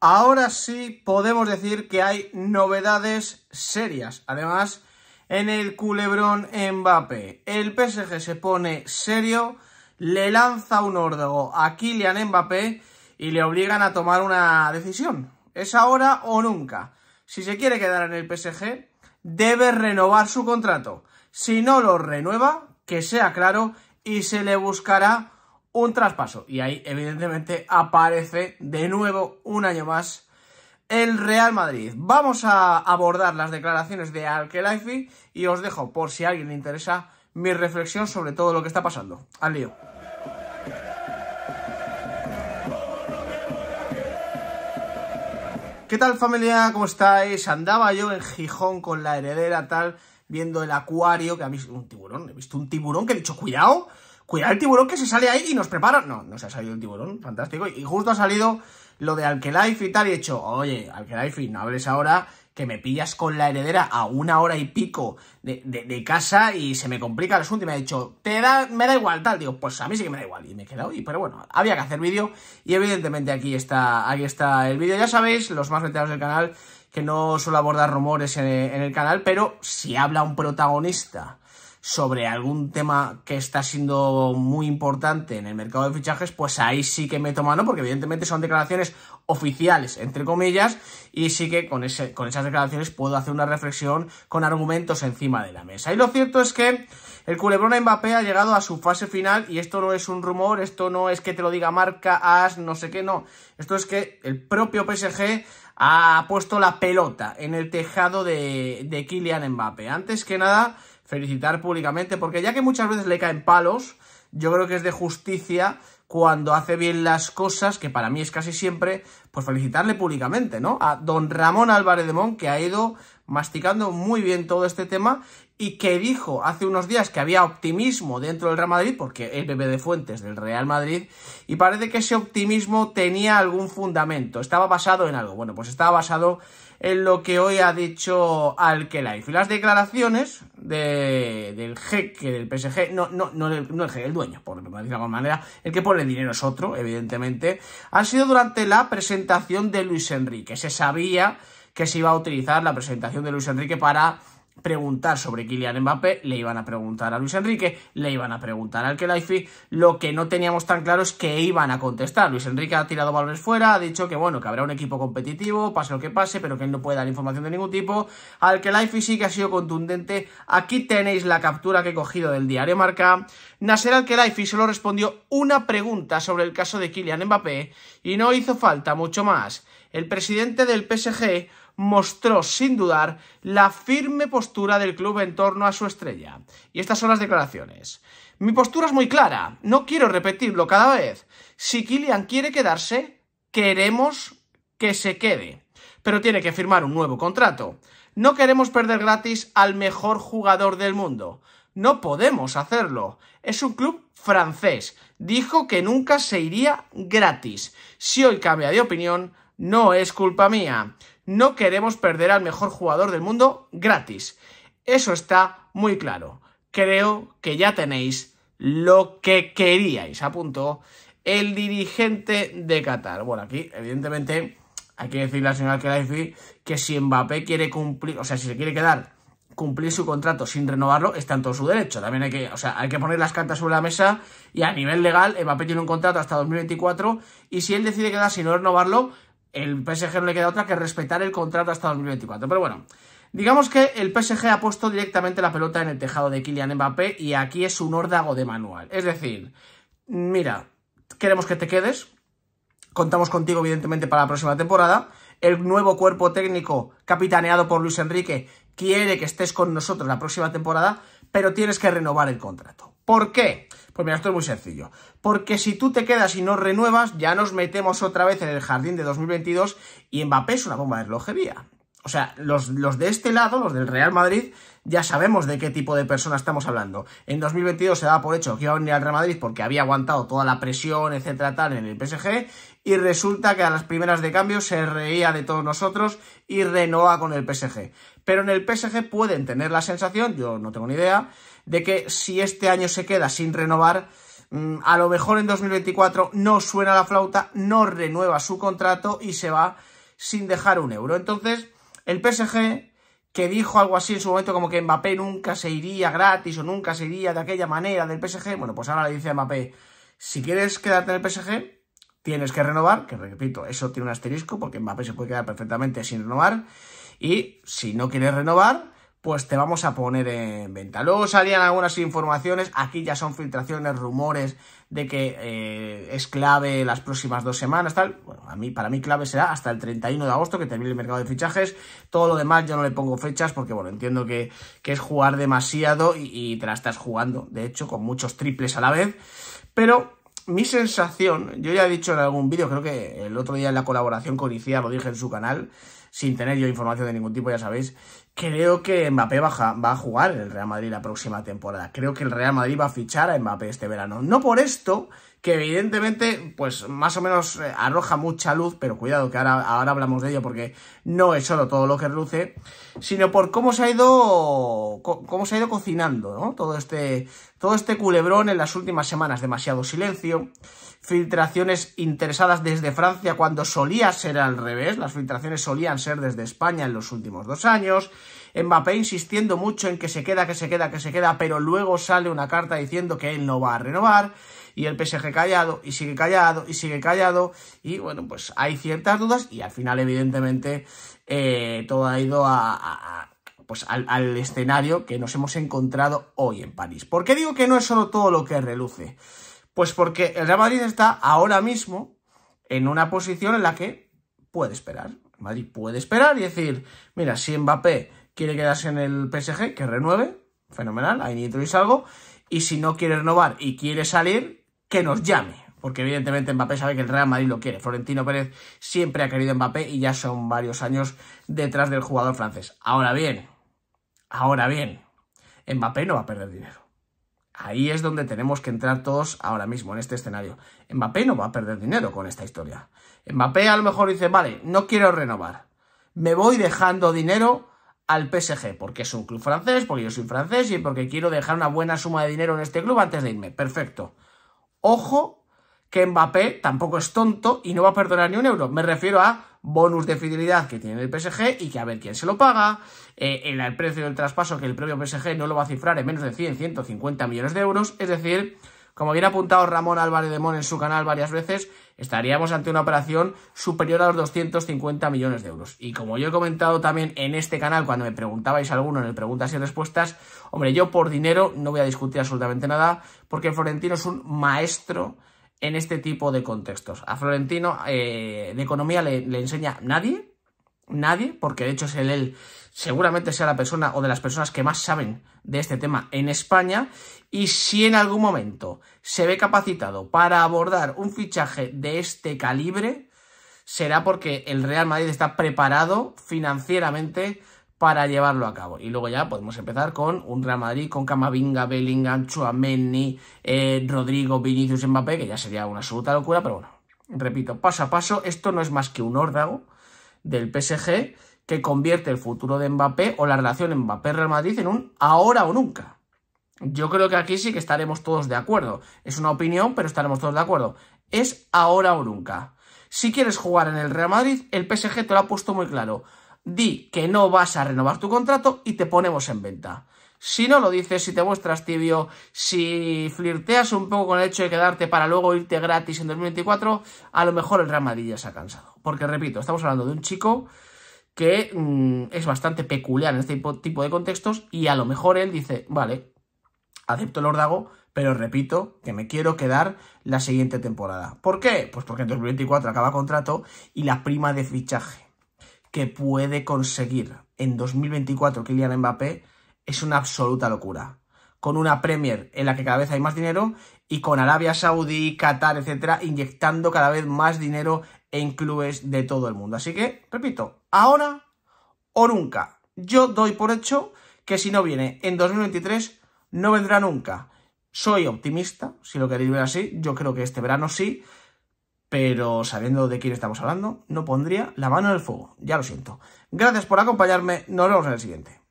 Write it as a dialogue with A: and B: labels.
A: Ahora sí podemos decir que hay novedades serias. Además, en el culebrón Mbappé, el PSG se pone serio, le lanza un órdago a Kylian Mbappé y le obligan a tomar una decisión. Es ahora o nunca. Si se quiere quedar en el PSG, debe renovar su contrato. Si no lo renueva, que sea claro y se le buscará un traspaso. Y ahí, evidentemente, aparece de nuevo un año más el Real Madrid. Vamos a abordar las declaraciones de Alkelaifi y os dejo, por si a alguien le interesa, mi reflexión sobre todo lo que está pasando. Al lío. ¿Qué tal familia? ¿Cómo estáis? Andaba yo en Gijón con la heredera tal, viendo el acuario, que ha visto un tiburón, he visto un tiburón que he dicho, cuidado, cuidado el tiburón que se sale ahí y nos prepara. No, no se ha salido el tiburón, fantástico. Y justo ha salido lo de Alkelife y tal, y he dicho... oye, Alkelife, no hables ahora que me pillas con la heredera a una hora y pico de, casa y se me complica el asunto. Y me ha dicho, te da, me da igual, tal. Digo, pues a mí sí que me da igual. Y me he quedado. Y, pero bueno, había que hacer vídeo. Y evidentemente aquí está, aquí está el vídeo. Ya sabéis, los más veteranos del canal, que no suelo abordar rumores en el canal, pero si habla un protagonista sobre algún tema que está siendo muy importante en el mercado de fichajes, pues ahí sí que me tomo ¿no? porque evidentemente son declaraciones oficiales, entre comillas, y sí que con, con esas declaraciones puedo hacer una reflexión con argumentos encima de la mesa. Y lo cierto es que el culebrón Mbappé ha llegado a su fase final y esto no es un rumor, esto no es que te lo diga marca, as, no sé qué, no. Esto es que el propio PSG ha puesto la pelota en el tejado de, de Kylian Mbappé. Antes que nada, felicitar públicamente, porque ya que muchas veces le caen palos, yo creo que es de justicia cuando hace bien las cosas, que para mí es casi siempre, pues felicitarle públicamente, ¿no? A don Ramón Álvarez de Mon, que ha ido masticando muy bien todo este tema y que dijo hace unos días que había optimismo dentro del Real Madrid, porque es bebé de fuentes del Real Madrid, y parece que ese optimismo tenía algún fundamento, estaba basado en algo. Bueno, pues estaba basado en lo que hoy ha dicho Alkelaif. Y las declaraciones de, del jeque del PSG, no, no, no, el, jeque, el dueño, por decirlo de alguna manera, el que pone dinero es otro, evidentemente, han sido durante la presentación de Luis Enrique. Se sabía que se iba a utilizar la presentación de Luis Enrique para preguntar sobre Kylian Mbappé, le iban a preguntar a Luis Enrique, le iban a preguntar al Kelaifi, lo que no teníamos tan claro es que iban a contestar. Luis Enrique ha tirado valores fuera, ha dicho que bueno, que habrá un equipo competitivo, pase lo que pase, pero que él no puede dar información de ningún tipo. Al Kelaifi sí que ha sido contundente. Aquí tenéis la captura que he cogido del diario Marca. Nasser Al Kelaifi solo respondió una pregunta sobre el caso de Kylian Mbappé y no hizo falta mucho más. El presidente del PSG mostró sin dudar la firme postura del club en torno a su estrella. Y estas son las declaraciones. Mi postura es muy clara, no quiero repetirlo cada vez. Si Kylian quiere quedarse, queremos que se quede, pero tiene que firmar un nuevo contrato. No queremos perder gratis al mejor jugador del mundo. No podemos hacerlo. Es un club francés. Dijo que nunca se iría gratis. Si hoy cambia de opinión, no es culpa mía. No queremos perder al mejor jugador del mundo gratis. Eso está muy claro. Creo que ya tenéis lo que queríais, apuntó el dirigente de Qatar. Bueno, aquí, evidentemente, hay que decirle al señor señora que si Mbappé quiere cumplir, o sea, si se quiere quedar, cumplir su contrato sin renovarlo, está en todo su derecho. También hay que, o sea, hay que poner las cartas sobre la mesa y a nivel legal, Mbappé tiene un contrato hasta 2024 y si él decide quedarse sin no renovarlo, el PSG no le queda otra que respetar el contrato hasta 2024. Pero bueno, digamos que el PSG ha puesto directamente la pelota en el tejado de Kylian Mbappé y aquí es un órdago de manual. Es decir, mira, queremos que te quedes, contamos contigo evidentemente para la próxima temporada, el nuevo cuerpo técnico capitaneado por Luis Enrique quiere que estés con nosotros la próxima temporada, pero tienes que renovar el contrato. ¿Por qué? Pues mira, esto es muy sencillo. Porque si tú te quedas y no renuevas, ya nos metemos otra vez en el jardín de 2022 y Mbappé es una bomba de relojería. O sea, los, de este lado, los del Real Madrid, ya sabemos de qué tipo de persona estamos hablando. En 2022 se daba por hecho que iba a venir al Real Madrid porque había aguantado toda la presión, etcétera, tal, en el PSG. Y resulta que a las primeras de cambio se reía de todos nosotros y renova con el PSG. Pero en el PSG pueden tener la sensación, yo no tengo ni idea, de que si este año se queda sin renovar, mm, a lo mejor en 2024 no suena la flauta, no renueva su contrato y se va sin dejar un euro. Entonces, el PSG, que dijo algo así en su momento como que Mbappé nunca se iría gratis o nunca se iría de aquella manera del PSG, bueno, pues ahora le dice a Mbappé, si quieres quedarte en el PSG, tienes que renovar, que repito, eso tiene un asterisco porque Mbappé se puede quedar perfectamente sin renovar, y si no quieres renovar, pues te vamos a poner en venta. Luego salían algunas informaciones, aquí ya son filtraciones, rumores de que eh, es clave las próximas dos semanas, tal. Bueno, a mí, para mí clave será hasta el 31 de agosto que termine el mercado de fichajes. Todo lo demás yo no le pongo fechas porque, bueno, entiendo que, es jugar demasiado y, te la estás jugando, de hecho, con muchos triples a la vez. Pero mi sensación, yo ya he dicho en algún vídeo, creo que el otro día en la colaboración con ICIA lo dije en su canal, sin tener yo información de ningún tipo, ya sabéis, Creo que Mbappé va, va a jugar el Real Madrid la próxima temporada. Creo que el Real Madrid va a fichar a Mbappé este verano. No por esto que evidentemente, pues más o menos eh, arroja mucha luz, pero cuidado que ahora, hablamos de ello porque no es solo todo lo que luce, sino por cómo se ha ido, cómo se ha ido cocinando, ¿no? Todo este, todo este culebrón en las últimas semanas, demasiado silencio, filtraciones interesadas desde Francia cuando solía ser al revés, las filtraciones solían ser desde España en los últimos dos años, Mbappé insistiendo mucho en que se queda, que se queda, que se queda, pero luego sale una carta diciendo que él no va a renovar, y el PSG callado, y sigue callado, y sigue callado, y bueno, pues hay ciertas dudas, y al final, evidentemente, eh, todo ha ido a, pues al, escenario que nos hemos encontrado hoy en París. ¿Por qué digo que no es solo todo lo que reluce? Pues porque el Real Madrid está ahora mismo en una posición en la que puede esperar. Madrid puede esperar y decir, mira, si Mbappé quiere quedarse en el PSG, que renueve, fenomenal, ahí ni y algo. Y si no quiere renovar y quiere salir, que nos llame. Porque evidentemente Mbappé sabe que el Real Madrid lo quiere. Florentino Pérez siempre ha querido Mbappé y ya son varios años detrás del jugador francés. Ahora bien, ahora bien, Mbappé no va a perder dinero. Ahí es donde tenemos que entrar todos ahora mismo, en este escenario. Mbappé no va a perder dinero con esta historia. Mbappé a lo mejor dice, vale, no quiero renovar. Me voy dejando dinero al PSG, porque es un club francés, porque yo soy francés y porque quiero dejar una buena suma de dinero en este club antes de irme. Perfecto. Ojo que Mbappé tampoco es tonto y no va a perdonar ni un euro. Me refiero a bonus de fidelidad que tiene el PSG y que a ver quién se lo paga, eh, el, el precio del traspaso que el propio PSG no lo va a cifrar en menos de 100, 150 millones de euros, es decir, como bien ha apuntado Ramón Álvarez de Mon en su canal varias veces, estaríamos ante una operación superior a los 250 millones de euros. Y como yo he comentado también en este canal, cuando me preguntabais alguno en Preguntas y Respuestas, hombre, yo por dinero no voy a discutir absolutamente nada, porque Florentino es un maestro en este tipo de contextos. A Florentino eh, de economía le enseña nadie, nadie, porque de hecho es el él seguramente sea la persona o de las personas que más saben de este tema en España. Y si en algún momento se ve capacitado para abordar un fichaje de este calibre, será porque el Real Madrid está preparado financieramente para llevarlo a cabo. Y luego ya podemos empezar con un Real Madrid con Camavinga, Bellingham, Chuameni, eh, Rodrigo, Vinicius, Mbappé, que ya sería una absoluta locura, pero bueno, repito, paso a paso, esto no es más que un órdago del PSG que convierte el futuro de Mbappé o la relación Mbappé-Real Madrid en un ahora o nunca. Yo creo que aquí sí que estaremos todos de acuerdo. Es una opinión, pero estaremos todos de acuerdo. Es ahora o nunca. Si quieres jugar en el Real Madrid, el PSG te lo ha puesto muy claro. Di que no vas a renovar tu contrato y te ponemos en venta. Si no lo dices, si te muestras tibio, si flirteas un poco con el hecho de quedarte para luego irte gratis en 2024, a lo mejor el Real Madrid ya se ha cansado. Porque repito, estamos hablando de un chico que mm, es bastante peculiar en este tipo de contextos y a lo mejor él dice, vale, acepto el Ordago, pero repito que me quiero quedar la siguiente temporada. ¿Por qué? Pues porque en 2024 acaba contrato y la prima de fichaje que puede conseguir en 2024 Kylian Mbappé es una absoluta locura. Con una Premier en la que cada vez hay más dinero y con Arabia Saudí, Qatar, etcétera, inyectando cada vez más dinero en clubes de todo el mundo. Así que, repito, ahora o nunca. Yo doy por hecho que si no viene en 2023, no vendrá nunca. Soy optimista, si lo queréis ver así, yo creo que este verano sí, pero sabiendo de quién estamos hablando, no pondría la mano en el fuego, ya lo siento. Gracias por acompañarme, nos vemos en el siguiente.